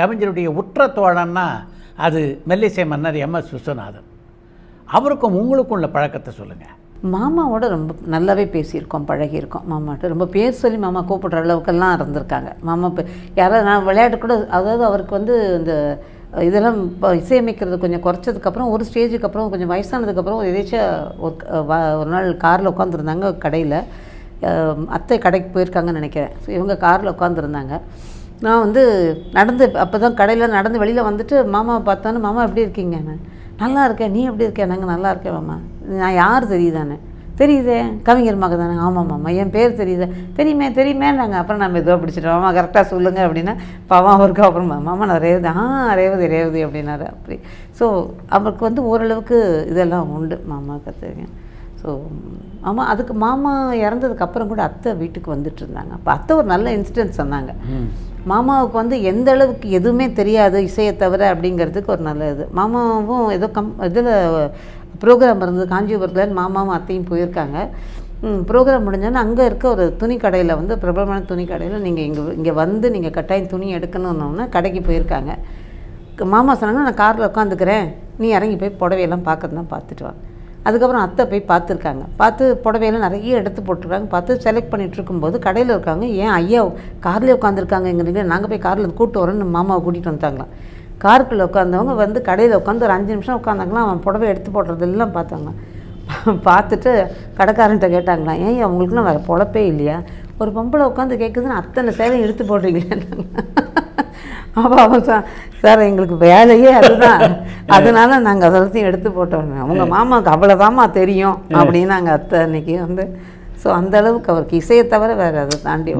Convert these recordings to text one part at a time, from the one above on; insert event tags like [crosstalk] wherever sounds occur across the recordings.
கவிஞருடைய உற்ற தோழன்னா அது மெல்லிசை மன்னர் எம் எஸ் விஸ்வநாதன் அவருக்கும் உங்களுக்கும் உள்ள பழக்கத்தை சொல்லுங்கள் மாமாவோட ரொம்ப நல்லாவே பேசியிருக்கோம் பழகியிருக்கோம் மாமாட்ட ரொம்ப பேர் சொல்லி மாமா கூப்பிடுற அளவுக்கெல்லாம் இருந்திருக்காங்க மாமா இப்போ யாராவது நான் விளையாட்டு கூட அதாவது அவருக்கு வந்து இந்த இதெல்லாம் இப்போ இசையமைக்கிறது கொஞ்சம் குறைச்சதுக்கப்புறம் ஒரு ஸ்டேஜுக்கு அப்புறம் கொஞ்சம் வயசானதுக்கப்புறம் எதேச்சும் ஒரு ஒரு நாள் காரில் உட்காந்துருந்தாங்க கடையில் அத்தை கடைக்கு போயிருக்காங்கன்னு நினைக்கிறேன் ஸோ இவங்க காரில் உட்காந்துருந்தாங்க நான் வந்து நடந்து அப்போ தான் கடையில் நடந்து வெளியில் வந்துட்டு மாமாவை பார்த்தோன்னு மாமா எப்படி இருக்கீங்க நான் நல்லா இருக்கேன் நீ எப்படி இருக்கேன் நாங்கள் நல்லா இருக்கேன் மாமா நான் யார் தெரியுதானே தெரியுதே கவிஞர் மக தானே ஆமாம் மாமா என் பேர் தெரியுதே தெரியுமே தெரியுமே நாங்கள் அப்புறம் நம்ம ஏதோ பிடிச்சிட்டோம் மாமா கரெக்டாக சொல்லுங்கள் அப்படின்னா பாவம் அவருக்கு அப்புறம் மாமா நான் ரேவதி ஆ ரேவதி ரேவதி அப்படின்னாரு அப்படி ஸோ அவருக்கு வந்து ஓரளவுக்கு இதெல்லாம் உண்டு மாமா தெரியும் ஸோ ஆமாம் அதுக்கு மாமா இறந்ததுக்கப்புறம் கூட அத்தை வீட்டுக்கு வந்துட்டு இருந்தாங்க அப்போ அத்தை ஒரு நல்ல இன்சிடென்ட் சொன்னாங்க மாமாவுக்கு வந்து எந்த அளவுக்கு எதுவுமே தெரியாது இசையை தவிர அப்படிங்கிறதுக்கு ஒரு நல்ல இது மாமாவும் ஏதோ கம் இதில் ப்ரோக்ராம் இருந்தது காஞ்சிபுரத்தில் மாமாவும் அத்தையும் போயிருக்காங்க ப்ரோக்ராம் முடிஞ்சோன்னா அங்கே இருக்க ஒரு துணி கடையில் வந்து பிரபலமான துணி கடையில் நீங்கள் இங்கே இங்கே வந்து நீங்கள் கட்டாயம் துணி எடுக்கணுன்னொன்னா கடைக்கு போயிருக்காங்க மாமா சொன்னாங்கன்னா நான் காரில் உட்காந்துக்கிறேன் நீ இறங்கி போய் புடவையெல்லாம் பார்க்கறது தான் பார்த்துட்டு வாங்க அதுக்கப்புறம் அத்தை போய் பார்த்துருக்காங்க பார்த்து புடவையெல்லாம் நிறைய எடுத்து போட்டிருக்காங்க பார்த்து செலக்ட் பண்ணிகிட்டு இருக்கும்போது கடையில் இருக்காங்க ஏன் ஐயா கார்லேயே எங்கிறீங்க நாங்கள் போய் காரில் கூப்பிட்டு வரோன்னு மாமாவை கூட்டிகிட்டு வந்தாங்களாம் காருக்குள்ளே உட்காந்தவங்க வந்து கடையில் உட்காந்து ஒரு அஞ்சு நிமிஷம் உட்காந்தாங்களாம் அவன் புடவை எடுத்து எல்லாம் பார்த்தாங்க பார்த்துட்டு கடைக்காரன்ட்ட கேட்டாங்களாம் ஏன் அவங்களுக்குலாம் வேறு பொழப்பே இல்லையா ஒரு பொம்பளை உட்காந்து கேட்குதுன்னு அத்தனை சேலையும் எடுத்து போடுறீங்களே அப்போ அவன் சார் சார் எங்களுக்கு வேலையே அதுதான் [laughs] [laughs] அதனால நாங்கள் அதெல்லாத்தையும் எடுத்து போட்டோம் உங்க மாமாவுக்கு அவ்வளோதாம்மா தெரியும் அப்படின்னு நாங்கள் அத்தை அன்னைக்கு வந்து ஸோ அந்த அளவுக்கு அவருக்கு இசையை தவிர வேற அதை தாண்டி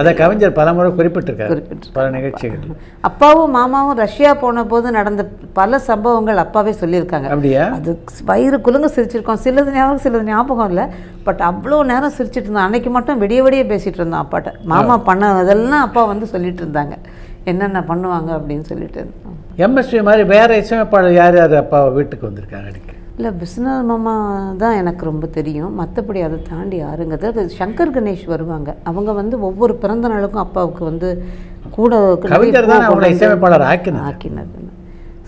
அதை கவிஞர் பல முறை குறிப்பிட்டிருக்காரு குறிப்பிட்டு பல நிகழ்ச்சிகள் அப்பாவும் மாமாவும் ரஷ்யா போன போது நடந்த பல சம்பவங்கள் அப்பாவே சொல்லியிருக்காங்க அப்படியா அது வயிறு குலுங்க சிரிச்சிருக்கோம் சிலது ஞாபகம் சிலது ஞாபகம் இல்லை பட் அவ்வளோ நேரம் சிரிச்சிட்டு இருந்தோம் அன்னைக்கு மட்டும் விடிய விடிய பேசிட்டு இருந்தோம் அப்பாட்ட மாமா பண்ண அதெல்லாம் அப்பா வந்து சொல்லிட்டு இருந்தாங்க என்னென்ன பண்ணுவாங்க அப்படின்னு சொல்லிட்டு எம்எஸ்வி மாதிரி வேறு இசையமைப்பாளர் யார் யார் அப்பா வீட்டுக்கு வந்திருக்காங்க எனக்கு இல்லை பிஸ்னஸ் மாமா தான் எனக்கு ரொம்ப தெரியும் மற்றபடி அதை தாண்டி யாருங்கிறது அது சங்கர் கணேஷ் வருவாங்க அவங்க வந்து ஒவ்வொரு பிறந்த நாளுக்கும் அப்பாவுக்கு வந்து கூட கவிஞர் தான் இசையமைப்பாளர் ஆக்கினது ஆக்கினதுன்னு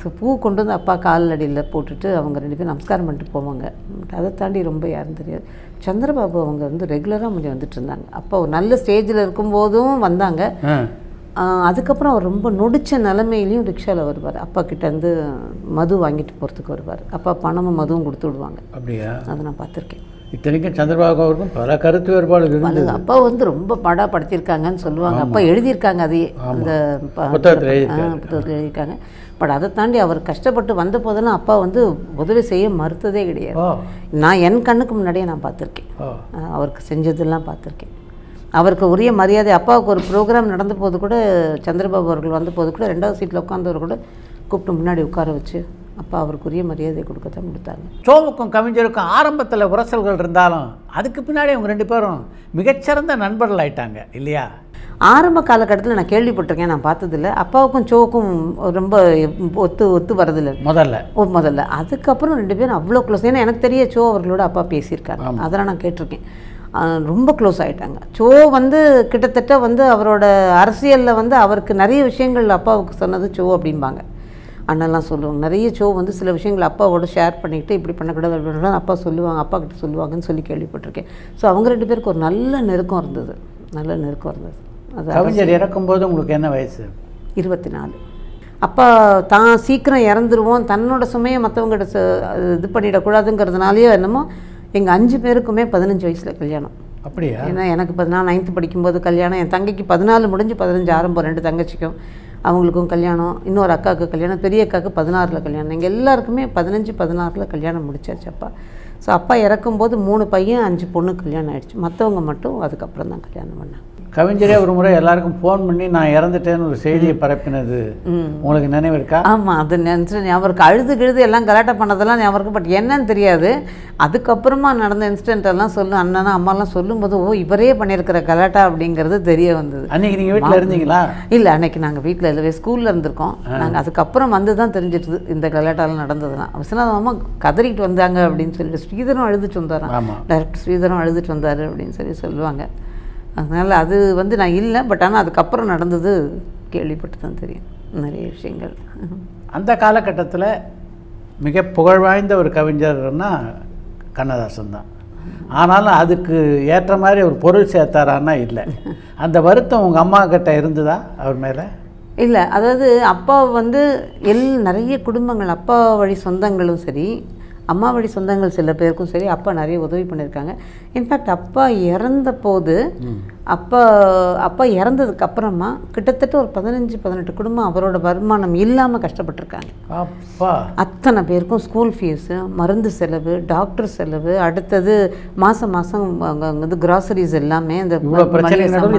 ஸோ பூ கொண்டு வந்து அப்பா காலடியில் போட்டுட்டு அவங்க ரெண்டு பேரும் நமஸ்காரம் பண்ணிட்டு போவாங்க அதை தாண்டி ரொம்ப யாரும் தெரியாது சந்திரபாபு அவங்க வந்து ரெகுலராக முன்னாடி வந்துட்டு இருந்தாங்க அப்போ நல்ல ஸ்டேஜில் இருக்கும்போதும் வந்தாங்க அதுக்கப்புறம் அவர் ரொம்ப நொடித்த நிலமையிலையும் ரிக்ஷாவில் வருவார் அப்பா கிட்டேருந்து மது வாங்கிட்டு போகிறதுக்கு வருவார் அப்பா பணமும் மதுவும் கொடுத்து விடுவாங்க அப்படியா அதை நான் பார்த்துருக்கேன் இத்தனைக்கும் சந்திரபாபு அவருக்கும் பல கருத்து வேறுபாடு அப்பா வந்து ரொம்ப படா படுத்தியிருக்காங்கன்னு சொல்லுவாங்க அப்பா எழுதியிருக்காங்க அதையே அந்த புத்தகத்தில் எழுதியிருக்காங்க பட் அதை தாண்டி அவர் கஷ்டப்பட்டு வந்த போதெல்லாம் அப்பா வந்து உதவி செய்ய மறுத்ததே கிடையாது நான் என் கண்ணுக்கு முன்னாடியே நான் பார்த்துருக்கேன் அவருக்கு செஞ்சதெல்லாம் பார்த்துருக்கேன் அவருக்கு உரிய மரியாதை அப்பாவுக்கு ஒரு ப்ரோக்ராம் நடந்த போது கூட சந்திரபாபு அவர்கள் வந்த போது கூட ரெண்டாவது சீட்டில் உட்காந்தவர் கூட கூப்பிட்டு முன்னாடி உட்கார வச்சு அப்பா அவருக்கு உரிய மரியாதை கொடுக்கத்தான் கொடுத்தாங்க சோவுக்கும் கவிஞருக்கும் ஆரம்பத்தில் உரசல்கள் இருந்தாலும் அதுக்கு பின்னாடி அவங்க ரெண்டு பேரும் மிகச்சிறந்த நண்பர்கள் ஆயிட்டாங்க இல்லையா ஆரம்ப காலகட்டத்தில் நான் கேள்விப்பட்டிருக்கேன் நான் பார்த்ததில்ல அப்பாவுக்கும் சோவுக்கும் ரொம்ப ஒத்து ஒத்து வரதில்ல முதல்ல ஓ முதல்ல அதுக்கப்புறம் ரெண்டு பேரும் அவ்வளோ க்ளோஸ் ஏன்னா எனக்கு தெரிய சோ அவர்களோட அப்பா பேசியிருக்காங்க அதெல்லாம் நான் கேட்டிருக்கேன் ரொம்ப க்ளோஸ் ஆகிட்டாங்க சோ வந்து கிட்டத்தட்ட வந்து அவரோட அரசியலில் வந்து அவருக்கு நிறைய விஷயங்கள் அப்பாவுக்கு சொன்னது சோ அப்படிம்பாங்க அண்ணெல்லாம் சொல்லுவாங்க நிறைய சோ வந்து சில விஷயங்கள் அப்பாவோட ஷேர் பண்ணிக்கிட்டு இப்படி பண்ணக்கூடாது அப்படின்னு அப்பா சொல்லுவாங்க அப்பா கிட்ட சொல்லுவாங்கன்னு சொல்லி கேள்விப்பட்டிருக்கேன் ஸோ அவங்க ரெண்டு பேருக்கு ஒரு நல்ல நெருக்கம் இருந்தது நல்ல நெருக்கம் இருந்தது அது கவிஞர் இறக்கும்போது உங்களுக்கு என்ன வயசு இருபத்தி நாலு அப்பா தான் சீக்கிரம் இறந்துருவோம் தன்னோட சுமையை மற்றவங்ககிட்ட இது பண்ணிடக்கூடாதுங்கிறதுனாலேயோ என்னமோ எங்கள் அஞ்சு பேருக்குமே பதினஞ்சு வயசில் கல்யாணம் அப்படியா ஏன்னா எனக்கு பதினாலு நைன்த்து படிக்கும்போது கல்யாணம் என் தங்கைக்கு பதினாலு முடிஞ்சு பதினஞ்சு ஆரம்பம் ரெண்டு தங்கச்சிக்கும் அவங்களுக்கும் கல்யாணம் இன்னொரு அக்காவுக்கு கல்யாணம் பெரிய அக்காவுக்கு பதினாறில் கல்யாணம் எங்கள் எல்லாருக்குமே பதினஞ்சு பதினாறில் கல்யாணம் முடிச்சாச்சு அப்பா ஸோ அப்பா இறக்கும்போது மூணு பையன் அஞ்சு பொண்ணு கல்யாணம் ஆகிடுச்சு மற்றவங்க மட்டும் அதுக்கப்புறம் தான் கல்யாணம் பண்ணாங்க கவிஞரே ஒரு முறை எல்லாருக்கும் ஃபோன் பண்ணி நான் இறந்துட்டேன்னு ஒரு செய்தியை பரப்பினது உங்களுக்கு நினைவு இருக்கா ஆமாம் அது நினச்சி ஞாபகம் அழுது கிழுது எல்லாம் கலாட்டம் பண்ணதெல்லாம் ஞாபகம் பட் என்னன்னு தெரியாது அதுக்கப்புறமா நடந்த இன்சிடென்ட் எல்லாம் சொல்லு அண்ணனும் அம்மாலாம் சொல்லும்போது ஓ இவரே பண்ணியிருக்கிற கலாட்டா அப்படிங்கிறது தெரிய வந்தது அன்னைக்கு நீங்கள் வீட்டில் இருந்தீங்களா இல்லை அன்னைக்கு நாங்கள் வீட்டில் இல்லை ஸ்கூலில் இருந்திருக்கோம் நாங்கள் அதுக்கப்புறம் வந்து தான் தெரிஞ்சிட்டு இந்த கலாட்டாலாம் நடந்ததுலாம் விஸ்வநாத மாமா கதறிட்டு வந்தாங்க அப்படின்னு சொல்லிட்டு ஸ்ரீதரும் அழுதுட்டு வந்தாராம் டேரக்டர் ஸ்ரீதரும் அழுதுட்டு வந்தார் அப்படின்னு சொல்லி சொல்லுவாங்க அதனால் அது வந்து நான் இல்லை பட் ஆனால் அதுக்கப்புறம் நடந்தது கேள்விப்பட்டு தான் தெரியும் நிறைய விஷயங்கள் அந்த காலகட்டத்தில் மிக புகழ் வாய்ந்த ஒரு கவிஞர்னா கண்ணதாசன் தான் ஆனாலும் அதுக்கு ஏற்ற மாதிரி ஒரு பொருள் சேர்த்தாரான்னா இல்லை அந்த வருத்தம் உங்கள் அம்மா கிட்ட இருந்ததா அவர் மேலே இல்லை அதாவது அப்பா வந்து எல் நிறைய குடும்பங்கள் அப்பா வழி சொந்தங்களும் சரி அம்மா வழி சொந்தங்கள் சில பேருக்கும் சரி அப்பா நிறைய உதவி பண்ணியிருக்காங்க இன்ஃபேக்ட் அப்பா இறந்த போது அப்பா அப்பா இறந்ததுக்கு அப்புறமா கிட்டத்தட்ட ஒரு பதினஞ்சு பதினெட்டு குடும்பம் அவரோட வருமானம் இல்லாமல் கஷ்டப்பட்டிருக்காங்க அப்பா அத்தனை பேருக்கும் ஸ்கூல் ஃபீஸு மருந்து செலவு டாக்டர் செலவு அடுத்தது மாதம் மாதம் வந்து கிராசரிஸ் எல்லாமே அந்த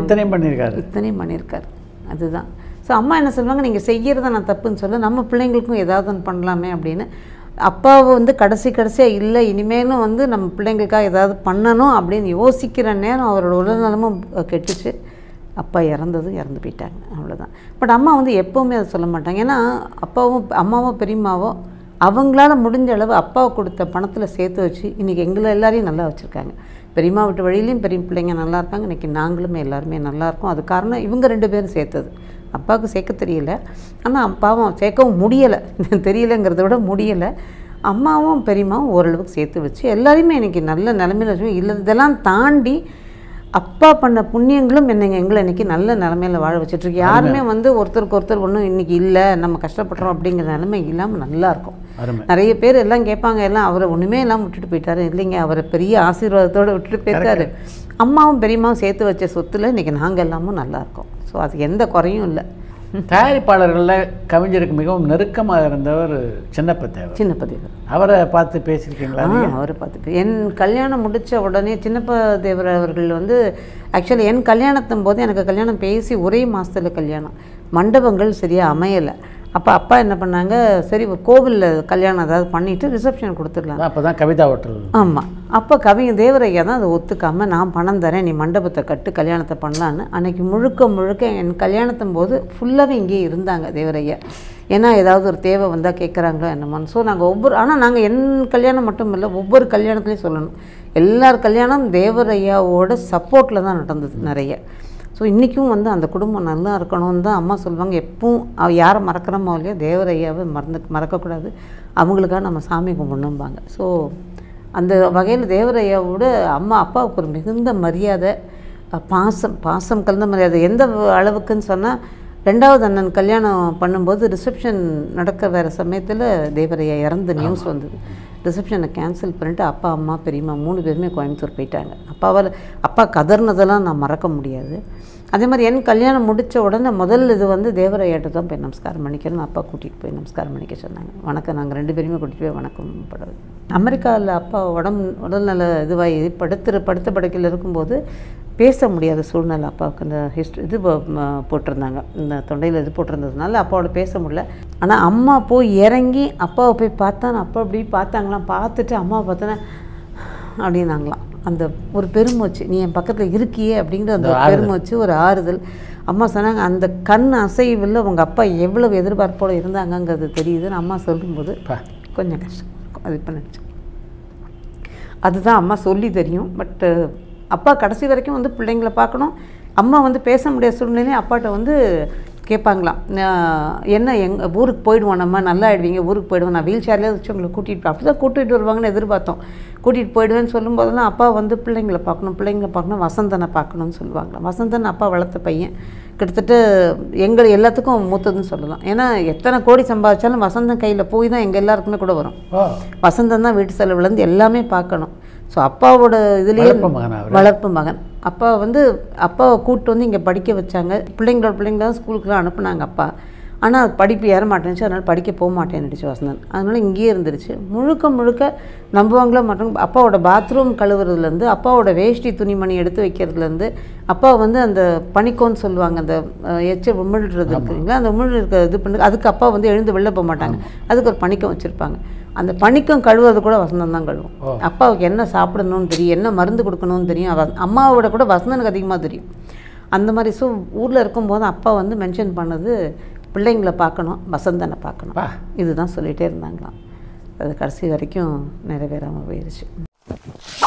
இத்தனையும் பண்ணியிருக்காரு இத்தனையும் பண்ணியிருக்காரு அதுதான் ஸோ அம்மா என்ன சொல்லுவாங்க நீங்கள் செய்கிறத நான் தப்புன்னு சொல்ல நம்ம பிள்ளைங்களுக்கும் ஏதாவது பண்ணலாமே அப்படின்னு அப்பாவை வந்து கடைசி கடைசியாக இல்லை இனிமேலும் வந்து நம்ம பிள்ளைங்களுக்காக ஏதாவது பண்ணணும் அப்படின்னு யோசிக்கிற நேரம் அவரோட உடல்நலமும் கெட்டுச்சு அப்பா இறந்ததும் இறந்து போயிட்டாங்க அவ்வளோதான் பட் அம்மா வந்து எப்போவுமே அதை சொல்ல மாட்டாங்க ஏன்னா அப்பாவும் அம்மாவோ பெரியம்மாவோ அவங்களால முடிஞ்ச அளவு அப்பாவை கொடுத்த பணத்தில் சேர்த்து வச்சு இன்றைக்கி எங்களை எல்லாரையும் நல்லா வச்சுருக்காங்க பெரியம்மா விட்டு வழியிலையும் பெரிய பிள்ளைங்க நல்லா இருக்காங்க இன்றைக்கி நாங்களுமே எல்லாருமே நல்லாயிருக்கும் அது காரணம் இவங்க ரெண்டு பேரும் சேர்த்தது அப்பாவுக்கு சேர்க்க தெரியல ஆனால் அப்பாவும் சேர்க்கவும் முடியலை [laughs] தெரியலைங்கிறத விட முடியலை அம்மாவும் பெரியம்மாவும் ஓரளவுக்கு சேர்த்து வச்சு எல்லாரையுமே இன்றைக்கி நல்ல நிலமையில வச்சு இல்லை இதெல்லாம் தாண்டி அப்பா பண்ண புண்ணியங்களும் என்னங்க எங்களை இன்றைக்கி நல்ல நிலமையில் வாழ வச்சுட்ருக்கு யாருமே வந்து ஒருத்தருக்கு ஒருத்தர் ஒன்றும் இன்றைக்கி இல்லை நம்ம கஷ்டப்படுறோம் அப்படிங்கிற நிலைமை இல்லாமல் நல்லாயிருக்கும் நிறைய பேர் எல்லாம் கேட்பாங்க எல்லாம் அவரை ஒன்றுமே எல்லாம் விட்டுட்டு போயிட்டாரு இல்லைங்க அவரை பெரிய ஆசீர்வாதத்தோடு விட்டுட்டு போயிட்டாரு அம்மாவும் பெரியம்மாவும் சேர்த்து வச்ச சொத்தில் இன்றைக்கி நாங்கள் எல்லாமும் நல்லாயிருக்கோம் ஸோ அது எந்த குறையும் இல்லை தயாரிப்பாளர்களில் கவிஞருக்கு மிகவும் நெருக்கமாக இருந்தவர் சின்னப்பத்தேவர் சின்னப்பதேவர் அவரை பார்த்து பேசியிருக்கீங்களா அவரை பார்த்து என் கல்யாணம் முடித்த உடனே சின்னப்பதேவர் அவர்கள் வந்து ஆக்சுவலி என் கல்யாணத்தும் போது எனக்கு கல்யாணம் பேசி ஒரே மாதத்தில் கல்யாணம் மண்டபங்கள் சரியாக அமையலை அப்போ அப்பா என்ன பண்ணாங்க சரி கோவிலில் கல்யாணம் ஏதாவது பண்ணிவிட்டு ரிசப்ஷன் கொடுத்துடலாம் அப்போ தான் கவிதா ஹோட்டல் ஆமாம் அப்போ கவிங்க தேவரையா தான் அதை ஒத்துக்காமல் நான் பணம் தரேன் நீ மண்டபத்தை கட்டு கல்யாணத்தை பண்ணலான்னு அன்றைக்கி முழுக்க முழுக்க என் கல்யாணத்தும் போது ஃபுல்லாகவே இங்கேயே இருந்தாங்க தேவரையா ஏன்னா ஏதாவது ஒரு தேவை வந்தால் கேட்குறாங்களோ என்னமான்னு ஸோ நாங்கள் ஒவ்வொரு ஆனால் நாங்கள் என் கல்யாணம் மட்டும் இல்லை ஒவ்வொரு கல்யாணத்துலேயும் சொல்லணும் எல்லார் கல்யாணம் தேவரையாவோட சப்போர்ட்டில் தான் நடந்தது நிறைய ஸோ இன்றைக்கும் வந்து அந்த குடும்பம் நல்லா இருக்கணும்னு தான் அம்மா சொல்லுவாங்க எப்பவும் அவள் யாரை மறக்கிறோமோ இல்லையோ தேவரையாவை மறந்து மறக்கக்கூடாது அவங்களுக்காக நம்ம சாமி கும்பிடணும்பாங்க ஸோ அந்த வகையில் தேவரையாவோட அம்மா அப்பாவுக்கு ஒரு மிகுந்த மரியாதை பாசம் பாசம் கலந்த மரியாதை எந்த அளவுக்குன்னு சொன்னால் ரெண்டாவது அண்ணன் கல்யாணம் பண்ணும்போது ரிசப்ஷன் நடக்க வேறு சமயத்தில் தேவரையா இறந்து நியூஸ் வந்தது ரிசப்ஷனை கேன்சல் பண்ணிவிட்டு அப்பா அம்மா பெரியம்மா மூணு பேருமே கோயம்புத்தூர் போயிட்டாங்க அப்பாவால் அப்பா கதர்னதெல்லாம் நான் மறக்க முடியாது அதே மாதிரி என் கல்யாணம் முடித்த உடனே முதல் இது வந்து தேவரையாட்ட தான் போய் நமஸ்காரம் பண்ணிக்கணும் அப்பா கூட்டிகிட்டு போய் நமஸ்காரம் பண்ணிக்க சொன்னாங்க வணக்கம் நாங்கள் ரெண்டு பேருமே கூட்டிகிட்டு போய் வணக்கம் படம் அமெரிக்காவில் அப்பா உடம்பு உடல்நல இதுவாகி படுத்துற படுத்த படுக்கையில் இருக்கும்போது பேச முடியாத சூழ்நிலை அப்பாவுக்கு இந்த ஹிஸ்ட்ரி இது போட்டிருந்தாங்க இந்த தொண்டையில் இது போட்டிருந்ததுனால அப்பாவோட பேச முடியல ஆனால் அம்மா போய் இறங்கி அப்பாவை போய் பார்த்தா அப்பா அப்படி பார்த்தாங்களாம் பார்த்துட்டு அம்மாவை பார்த்தோன்னா அப்படின்னாங்களாம் அந்த ஒரு பெருமூச்சு நீ என் பக்கத்தில் இருக்கியே அப்படிங்கிற அந்த பெருமூச்சு ஒரு ஆறுதல் அம்மா சொன்னாங்க அந்த கண் அசைவில் அவங்க அப்பா எவ்வளவு எதிர்பார்ப்போடு இருந்தாங்கங்கிறது தெரியுதுன்னு அம்மா சொல்லும்போது கொஞ்சம் கஷ்டமாக இருக்கும் அது இப்போ நினச்சேன் அதுதான் அம்மா சொல்லி தெரியும் பட்டு அப்பா கடைசி வரைக்கும் வந்து பிள்ளைங்களை பார்க்கணும் அம்மா வந்து பேச முடியாத சூழ்நிலையும் அப்பாட்ட வந்து கேட்பாங்களாம் என்ன எங் ஊருக்கு போயிடுவோம் நம்ம நல்லா ஆயிடுவீங்க ஊருக்கு போயிடுவோம் நான் வீல் சேர்லேயே வச்சு உங்களை கூட்டிகிட்டு அப்படி தான் கூட்டிகிட்டு வருவாங்கன்னு எதிர்பார்த்தோம் கூட்டிகிட்டு போயிடுவேன்னு சொல்லும்போதெல்லாம் அப்பா வந்து பிள்ளைங்களை பார்க்கணும் பிள்ளைங்களை பார்க்கணும் வசந்தனை பார்க்கணும்னு சொல்லுவாங்களாம் வசந்தன் அப்பா வளர்த்த பையன் கிட்டத்தட்ட எங்கள் எல்லாத்துக்கும் மூத்ததுன்னு சொல்லலாம் ஏன்னா எத்தனை கோடி சம்பாதிச்சாலும் வசந்தன் கையில் போய் தான் எங்கள் எல்லாருக்குமே கூட வரும் வசந்தன் தான் வீட்டு செலவுலேருந்து எல்லாமே பார்க்கணும் ஸோ அப்பாவோட இதுலேயே வளர்ப்பு மகன் அப்பா வந்து அப்பாவை கூப்பிட்டு வந்து இங்கே படிக்க வச்சாங்க பிள்ளைங்களோட தான் ஸ்கூலுக்குலாம் அனுப்புனாங்க அப்பா ஆனால் அது படிப்பு ஏற மாட்டேன்ச்சு அதனால் படிக்க போக மாட்டேன்னுடுச்சு வசந்தன் அதனால் இங்கேயே இருந்துருச்சு முழுக்க முழுக்க நம்புவாங்களோ மற்றும் அப்பாவோட பாத்ரூம் கழுவுறதுலேருந்து அப்பாவோட வேஷ்டி துணிமணி எடுத்து வைக்கிறதுலேருந்து அப்பா வந்து அந்த பனிக்கோன்னு சொல்லுவாங்க அந்த எச்ச உமிழ்றது இருக்குங்களா அந்த உமிழ் இருக்க இது பண்ணுறது அதுக்கு அப்பா வந்து எழுந்து வெளில போக மாட்டாங்க அதுக்கு ஒரு பணிக்கம் வச்சுருப்பாங்க அந்த பணிக்கம் கழுவுறது கூட வசந்தம் தான் கழுவும் அப்பாவுக்கு என்ன சாப்பிடணும்னு தெரியும் என்ன மருந்து கொடுக்கணும்னு தெரியும் அம்மாவோட கூட வசந்தனுக்கு அதிகமாக தெரியும் அந்த மாதிரி ஸோ ஊரில் இருக்கும்போது அப்பா வந்து மென்ஷன் பண்ணது பிள்ளைங்களை பார்க்கணும் வசந்தனை பார்க்கணும் இதுதான் சொல்லிகிட்டே இருந்தாங்களாம் அது கடைசி வரைக்கும் நிறைவேறாமல் போயிடுச்சு